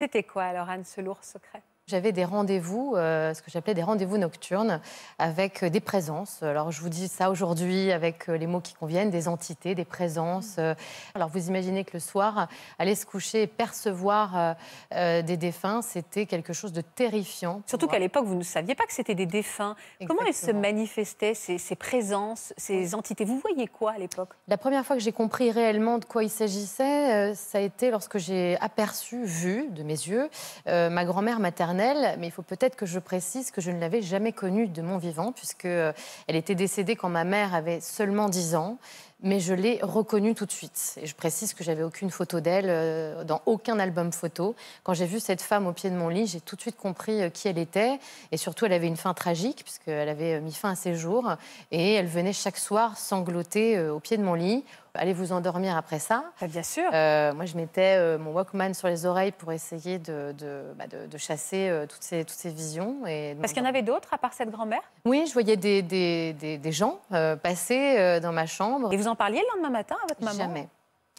C'était quoi alors, Anne, ce lourd secret j'avais des rendez-vous, euh, ce que j'appelais des rendez-vous nocturnes, avec euh, des présences. Alors je vous dis ça aujourd'hui avec euh, les mots qui conviennent, des entités, des présences. Mm. Alors vous imaginez que le soir, aller se coucher et percevoir des défunts, c'était quelque chose de terrifiant. Surtout qu'à l'époque, vous ne saviez pas que c'était des défunts. Comment elles se manifestaient, ces, présences, ces entités Vous voyez quoi à l'époque La première fois que j'ai compris réellement de quoi il s'agissait, ça a été lorsque j'ai aperçu, vu de mes yeux, ma grand-mère maternelle mais il faut peut-être que je précise que je ne l'avais jamais connue de mon vivant, puisqu'elle euh, était décédée quand ma mère avait seulement 10 ans mais je l'ai reconnue tout de suite. Et je précise que j'avais aucune photo d'elle euh, dans aucun album photo. Quand j'ai vu cette femme au pied de mon lit, j'ai tout de suite compris euh, qui elle était. Et surtout, elle avait une fin tragique, puisqu'elle avait euh, mis fin à ses jours. Et elle venait chaque soir sangloter au pied de mon lit allez vous endormir après ça. Ah, bien sûr. moi, je mettais mon Walkman sur les oreilles pour essayer de, de, bah, chasser toutes, ces, toutes ces visions. Et... Parce qu'il y en avait d'autres à part cette grand-mère Oui, je voyais des, des, gens passer dans ma chambre. vous vous en parliez le lendemain matin à votre maman Jamais.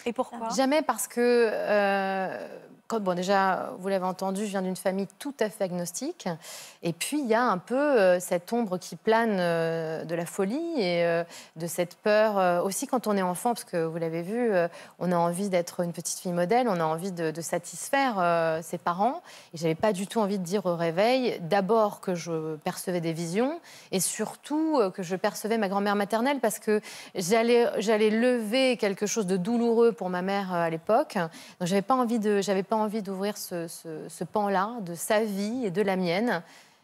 Et pourquoi Jamais parce que euh, bon, déjà, vous l'avez entendu, je viens d'une famille tout à fait agnostique. Et puis, il y a un peu euh, cette ombre qui plane euh, de la folie et euh, de cette peur. aussi, quand on est enfant, parce que vous l'avez vu, on a envie d'être une petite fille modèle, on a envie de, satisfaire ses parents. Et n'avais pas du tout envie de dire au réveil, d'abord que je percevais des visions et surtout que je percevais ma grand-mère maternelle parce que j'allais, j'allais lever quelque chose de douloureux pour ma mère à l'époque. Donc, j'avais pas envie de, j'avais envie d'ouvrir ce, ce, pan-là de sa vie et de la mienne.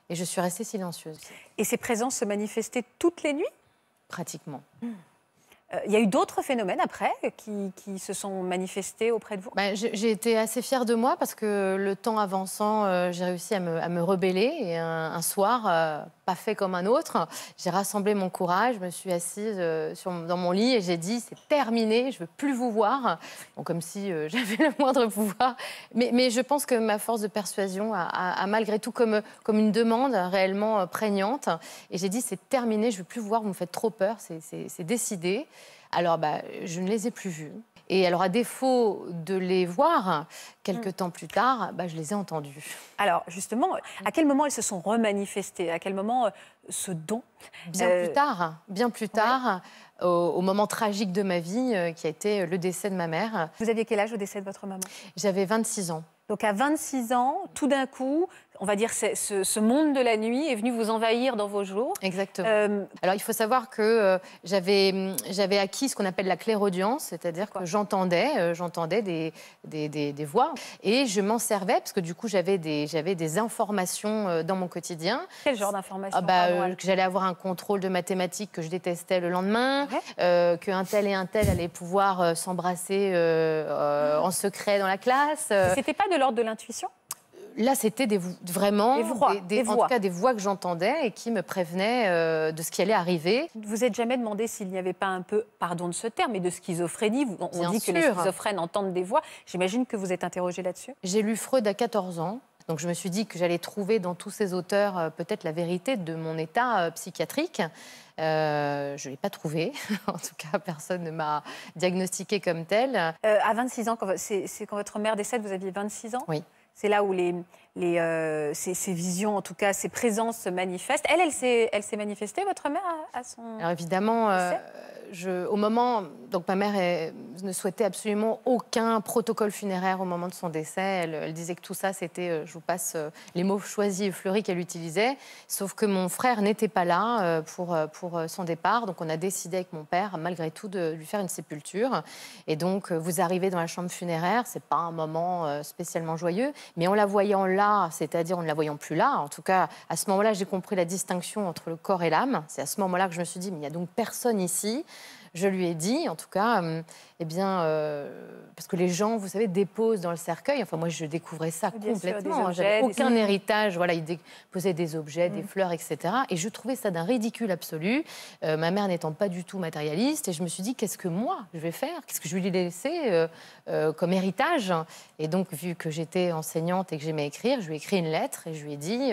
Et je suis restée silencieuse. Et ces présences se manifestaient toutes les nuits Pratiquement. Il hmm. euh, y a eu d'autres phénomènes après qui, qui, se sont manifestés auprès de vous ben, J'ai été assez fière de moi parce que le temps avançant, euh, j'ai réussi à me, à me, rebeller. Et un, un soir, euh, pas fait comme un autre. J'ai rassemblé mon courage, je me suis assise euh, dans mon lit et j'ai dit c'est terminé, je veux plus vous voir. comme si euh, j'avais le moindre pouvoir. Mais, mais, je pense que ma force de persuasion a, malgré tout comme, comme, une demande réellement euh, prégnante. Et j'ai dit c'est terminé, je veux plus vous voir, vous me faites trop peur, c'est décidé. Alors bah, je ne les ai plus vus. Et alors, à défaut de les voir, quelques mm. temps plus tard, bah, je les ai entendues. Alors, justement, à quel moment elles se sont remanifestées À quel moment euh, ce don Bien euh, plus tard, bien plus tard, au, moment tragique de ma vie, euh, qui a été le décès de ma mère. Vous aviez quel âge au décès de votre maman J'avais 26 ans. Donc à 26 ans, tout d'un coup, on va dire, ce, ce, monde de la nuit est venu vous envahir dans vos jours. Exactement. Euh, Alors, il faut savoir que euh, j'avais, acquis ce qu'on appelle la clairaudience, c'est-à-dire que j'entendais, euh, des voix et je m'en servais parce que du coup, j'avais des, informations dans mon quotidien. Quel genre d'informations ah, bah, Que j'allais avoir un contrôle de mathématiques que je détestais le lendemain, que qu'un tel et un tel allaient pouvoir s'embrasser ah. en secret dans la classe. C'était pas de l'ordre de l'intuition là, c'était des, vraiment des voix, que j'entendais et qui me prévenaient euh, de ce qui allait arriver. Vous êtes jamais demandé s'il n'y avait pas un peu, pardon de ce terme, mais de schizophrénie On, dit que les schizophrènes entendent des voix. J'imagine que vous êtes interrogé là-dessus. J'ai lu Freud à 14 ans. Donc je me suis dit que j'allais trouver dans tous ces auteurs euh, peut-être la vérité de mon état euh, psychiatrique. je ne l'ai pas trouvé. en tout cas, personne ne m'a diagnostiqué comme tel. à 26 ans, c'est quand votre mère décède, vous aviez 26 ans Oui. C'est là où les, les, euh, ces, visions, en tout cas, ces présences se manifestent. Elle, elle s'est manifestée, votre mère, à, son... Alors évidemment, au moment, donc ma mère ne souhaitait absolument aucun protocole funéraire au moment de son décès. Elle, disait que tout ça, c'était, euh, je vous passe euh, les mots choisis et fleuris qu'elle utilisait. Sauf que mon frère n'était pas là euh, pour, pour son départ. Donc on a décidé avec mon père, malgré tout, de lui faire une sépulture. Et donc vous arrivez dans la chambre funéraire, c'est pas un moment spécialement joyeux, mais en la voyant là, c'est-à-dire en ne la voyant plus là, en tout cas, à ce moment-là, j'ai compris la distinction entre le corps et l'âme. C'est à ce moment-là que je me suis dit, mais il n'y a donc personne ici je lui ai dit, en tout cas, euh, eh bien, euh, parce que les gens, vous savez, déposent dans le cercueil. Enfin, moi, je découvrais ça complètement. aucun héritage. Voilà, ils déposaient des objets, des mm. fleurs, etc. Et je trouvais ça d'un ridicule absolu. Euh, ma mère n'étant pas du tout matérialiste, et je me suis dit, qu'est-ce que moi je vais faire Qu'est-ce que je vais lui laisser comme héritage Et donc, vu que j'étais enseignante et que j'aimais écrire, je lui ai écrit une lettre et je lui ai dit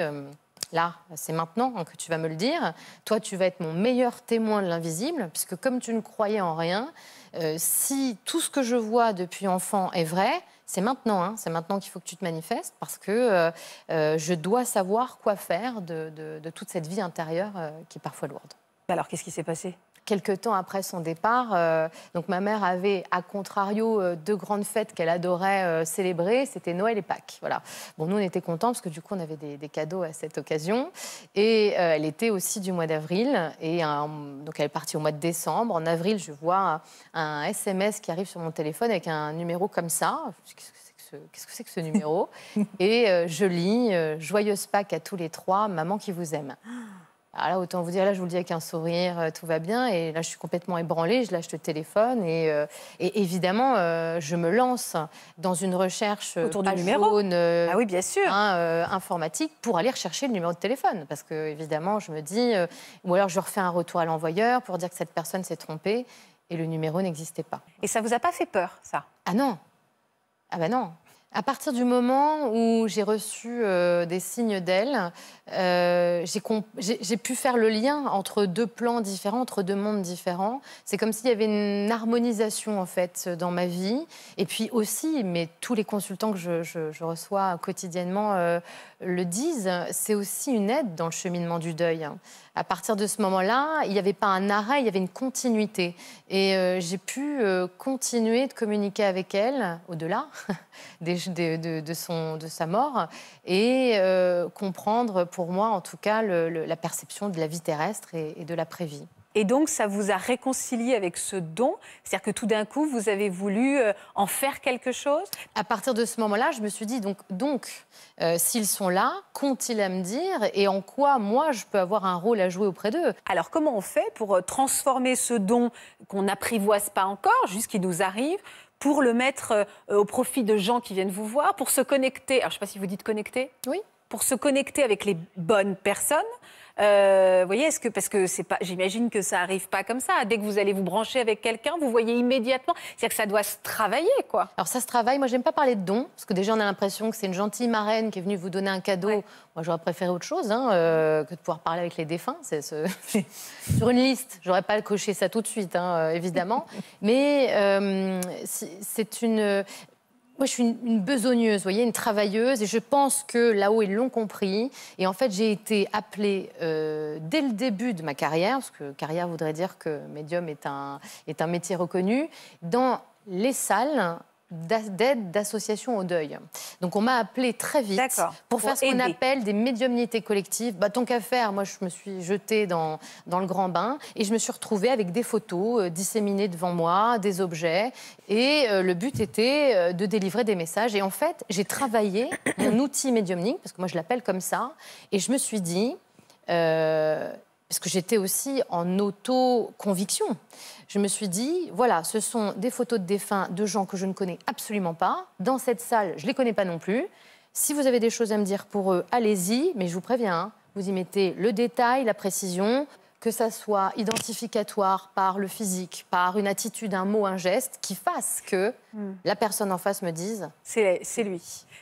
là, c'est maintenant hein, que tu vas me le dire. Toi, tu vas être mon meilleur témoin de l'invisible, puisque comme tu ne croyais en rien, euh, si tout ce que je vois depuis enfant est vrai, c'est maintenant, hein, c'est maintenant qu'il faut que tu te manifestes, parce que euh, euh, je dois savoir quoi faire de toute cette vie intérieure qui est parfois lourde. Bah alors, qu'est-ce qui s'est passé quelques temps après son départ. Euh, donc ma mère avait, à contrario, euh, deux grandes fêtes qu'elle adorait euh, célébrer. C'était Noël et Pâques. Voilà. Bon, nous, on était contents parce que du coup, on avait des, cadeaux à cette occasion. Et elle était aussi du mois d'avril. Et donc elle est partie au mois de décembre. En avril, je vois un SMS qui arrive sur mon téléphone avec un numéro comme ça. Qu'est-ce que c'est que, ce, que ce numéro Et je lis Joyeuse Pâques à tous les trois, maman qui vous aime. Ah. Alors ah, là, autant vous dire, là, je vous le dis avec un sourire, euh, tout va bien. Et là, je suis complètement ébranlée. Je lâche le téléphone et, euh, évidemment, euh, je me lance dans une recherche autour du numéro. Jaune, ah oui, bien sûr. Hein, informatique pour aller rechercher le numéro de téléphone, parce que évidemment, je me dis, ou alors je refais un retour à l'envoyeur pour dire que cette personne s'est trompée et le numéro n'existait pas. Et ça vous a pas fait peur, ça Ah non. Ah ben non, à partir du moment où j'ai reçu euh, des signes d'elle, euh, j'ai pu faire le lien entre deux plans différents, entre deux mondes différents. C'est comme s'il y avait une harmonisation en fait dans ma vie. Et puis aussi, mais tous les consultants que je, reçois quotidiennement euh, le disent, c'est aussi une aide dans le cheminement du deuil. À partir de ce moment-là, il n'y avait pas un arrêt, il y avait une continuité. Et j'ai pu continuer de communiquer avec elle, au-delà des de, son, de sa mort et euh, comprendre, pour moi en tout cas, la perception de la vie terrestre et, de l'après-vie. Et donc, ça vous a réconcilié avec ce don C'est-à-dire que tout d'un coup, vous avez voulu euh, en faire quelque chose À partir de ce moment-là, je me suis dit, donc, donc euh, s'ils sont là, qu'ont-ils à me dire Et en quoi, moi, je peux avoir un rôle à jouer auprès d'eux Alors, comment on fait pour transformer ce don qu'on n'apprivoise pas encore, jusqu'il nous arrive, pour le mettre euh, au profit de gens qui viennent vous voir, pour se connecter. Alors, je ne sais pas si vous dites connecter. Oui. Pour se connecter avec les bonnes personnes. Euh, vous voyez, est-ce que parce que c'est pas, j'imagine que ça arrive pas comme ça. Dès que vous allez vous brancher avec quelqu'un, vous voyez immédiatement. C'est-à-dire que ça doit se travailler, quoi. Alors ça se travaille. Moi, j'aime pas parler de dons, parce que déjà on a l'impression que c'est une gentille marraine qui est venue vous donner un cadeau. Moi, j'aurais préféré autre chose hein, euh, que de pouvoir parler avec les défunts. C'est ce... sur une liste. J'aurais pas coché ça tout de suite, hein, euh, évidemment. Mais c'est une je suis une, besogneuse, voyez, une travailleuse, et je pense que là-haut, ils l'ont compris. Et en fait, j'ai été appelée euh, dès le début de ma carrière, parce que carrière voudrait dire que médium est un, est un métier reconnu, dans les salles d'aide, d'association au deuil. Donc on m'a appelé très vite pour faire ce qu'on appelle des médiumnités collectives. Bah, tant qu'à faire, moi je me suis jetée dans, dans le grand bain et je me suis retrouvée avec des photos euh, disséminées devant moi, des objets. Et euh, le but était euh, de délivrer des messages. Et en fait, j'ai travaillé un outil médiumnique, parce que moi je l'appelle comme ça, et je me suis dit parce que j'étais aussi en auto-conviction. Je me suis dit, voilà, ce sont des photos de défunts de gens que je ne connais absolument pas. Dans cette salle, je ne les connais pas non plus. Si vous avez des choses à me dire pour eux, allez-y, mais je vous préviens, hein, vous y mettez le détail, la précision, que ça soit identificatoire par le physique, par une attitude, un mot, un geste, qui fasse que hmm. la personne en face me dise... C'est lui.